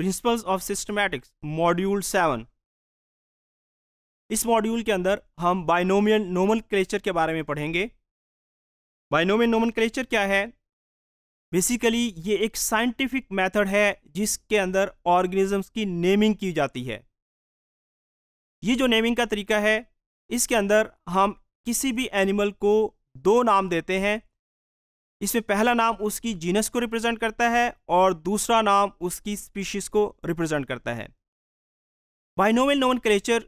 principles of systematics module seven इस module के अंदर हम बाइनोमियल क्लेचर के बारे में पढ़ेंगे बाइनोमियल क्लेचर क्या है बेसिकली ये एक साइंटिफिक मेथड है जिसके अंदर ऑर्गेनिजम्स की नेमिंग की जाती है ये जो नेमिंग का तरीका है इसके अंदर हम किसी भी एनिमल को दो नाम देते हैं इसमें पहला नाम उसकी जीनस को रिप्रेजेंट करता है और दूसरा नाम उसकी स्पीशीज को रिप्रेजेंट करता है बाइनोमल नोन क्लेचर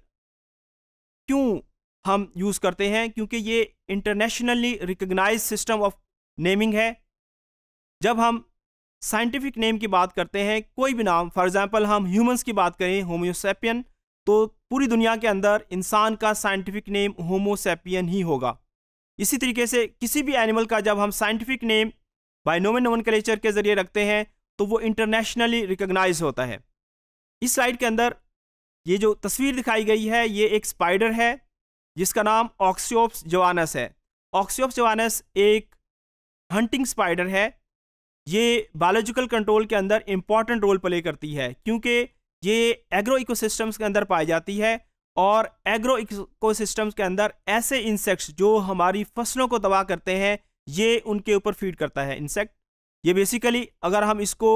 क्यों हम यूज़ करते हैं क्योंकि ये internationally recognise system of naming है जब हम साइंटिफिक नेम की बात करते हैं कोई भी नाम फॉर एग्ज़ाम्पल हम ह्यूमंस की बात करें होम्योसेपियन तो पूरी दुनिया के अंदर इंसान का साइंटिफिक नेम होमोसेपियन ही होगा इसी तरीके से किसी भी एनिमल का जब हम साइंटिफिक नेम बायनोमन नोमन के ज़रिए रखते हैं तो वो इंटरनेशनली रिकोगनाइज होता है इस स्लाइड के अंदर ये जो तस्वीर दिखाई गई है ये एक स्पाइडर है जिसका नाम ऑक्सियोप्स जवानस है ऑक्सियोप्स जवानस एक हंटिंग स्पाइडर है ये बायोलॉजिकल कंट्रोल के अंदर इम्पॉर्टेंट रोल प्ले करती है क्योंकि ये एग्रो इकोसिस्टम्स के अंदर पाई जाती है और एग्रो इकोसिस्टम्स के अंदर ऐसे इंसेक्ट्स जो हमारी फसलों को तबाह करते हैं ये उनके ऊपर फीड करता है इंसेक्ट ये बेसिकली अगर हम इसको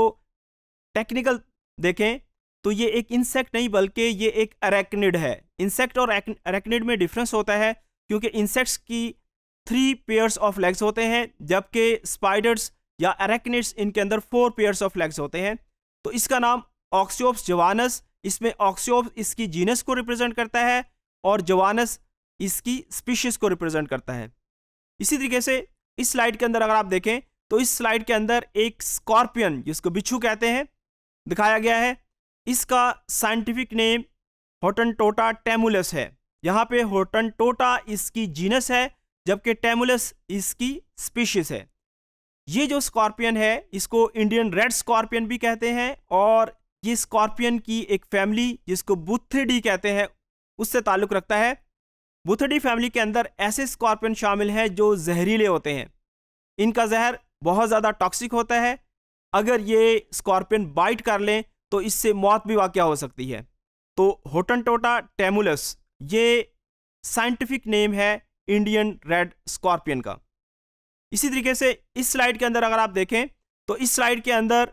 टेक्निकल देखें तो ये एक इंसेक्ट नहीं बल्कि ये एक अरेक्निड है इंसेक्ट और अरेक्निड में डिफरेंस होता है क्योंकि इंसेक्ट्स की थ्री पेयर्स ऑफ लेग्स होते हैं जबकि स्पाइडर्स या अरेक्निड्स इनके अंदर फोर पेयर्स ऑफ लेग्स होते हैं तो इसका नाम ऑक्सियोप्स जवानस इसमें ऑक्सियोप इसकी जीनस को रिप्रेजेंट करता है और जवानस इसकी स्पीशीज को रिप्रेजेंट करता है इसी तरीके से इस स्लाइड के अंदर अगर आप देखें तो इस स्लाइड के अंदर एक स्कॉर्पियन जिसको बिच्छू कहते हैं दिखाया गया है इसका साइंटिफिक नेम होटन टोटा टेमुलस है यहाँ पे होटन टोटा इसकी जीनस है जबकि टेमुलस इसकी स्पीशीज है ये जो स्कॉर्पियन है इसको इंडियन रेड स्कॉर्पियन भी कहते हैं और ये स्कॉर्पियन की एक फैमिली जिसको बुथ्रेडी कहते हैं उससे ताल्लुक़ रखता है बुथ्रेडी फैमिली के अंदर ऐसे स्कॉर्पियन शामिल हैं जो जहरीले होते हैं इनका जहर बहुत ज़्यादा टॉक्सिक होता है अगर ये स्कॉर्पियन बाइट कर लें तो इससे मौत भी वाक़ हो सकती है तो होटन टोटा टेमुलस ये साइंटिफिक नेम है इंडियन रेड स्कॉर्पियन का इसी तरीके से इस स्लाइड के अंदर अगर आप देखें तो इस स्लाइड के अंदर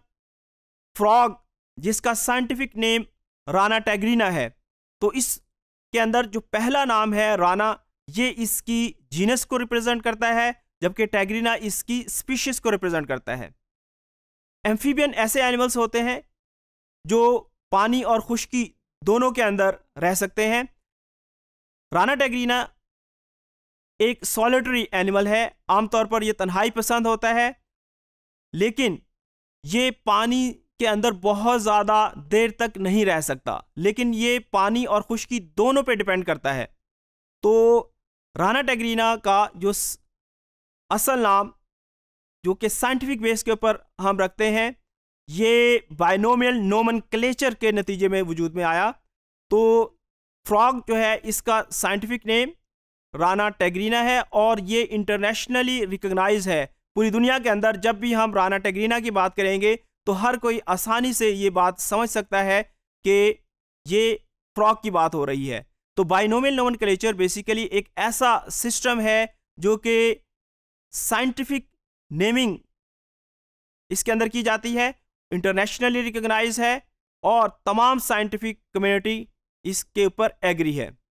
फ्रॉग जिसका साइंटिफिक नेम राना टैगरीना है तो इस के अंदर जो पहला नाम है राना ये इसकी जीनस को रिप्रेजेंट करता है जबकि टैगरीना इसकी स्पीशीज को रिप्रेजेंट करता है एम्फीबियन ऐसे एनिमल्स होते हैं जो पानी और खुश्की दोनों के अंदर रह सकते हैं राना टैगरीना एक सॉलिटरी एनिमल है आमतौर पर यह तन्हाई पसंद होता है लेकिन ये पानी के अंदर बहुत ज़्यादा देर तक नहीं रह सकता लेकिन ये पानी और खुश्की दोनों पे डिपेंड करता है तो राना टैगरीना का जो असल नाम जो कि साइंटिफिक बेस के ऊपर हम रखते हैं ये बायनोमियल नोमन क्लेचर के नतीजे में वजूद में आया तो फ्रॉग जो है इसका साइंटिफिक नेम राना टैगरीना है और ये इंटरनेशनली रिकग्नाइज है पूरी दुनिया के अंदर जब भी हम राना टैगरीना की बात करेंगे तो हर कोई आसानी से ये बात समझ सकता है कि ये फ्रॉक की बात हो रही है तो बाइनोमियल कलेचर बेसिकली एक ऐसा सिस्टम है जो कि साइंटिफिक नेमिंग इसके अंदर की जाती है इंटरनेशनली रिकॉग्नाइज है और तमाम साइंटिफिक कम्युनिटी इसके ऊपर एग्री है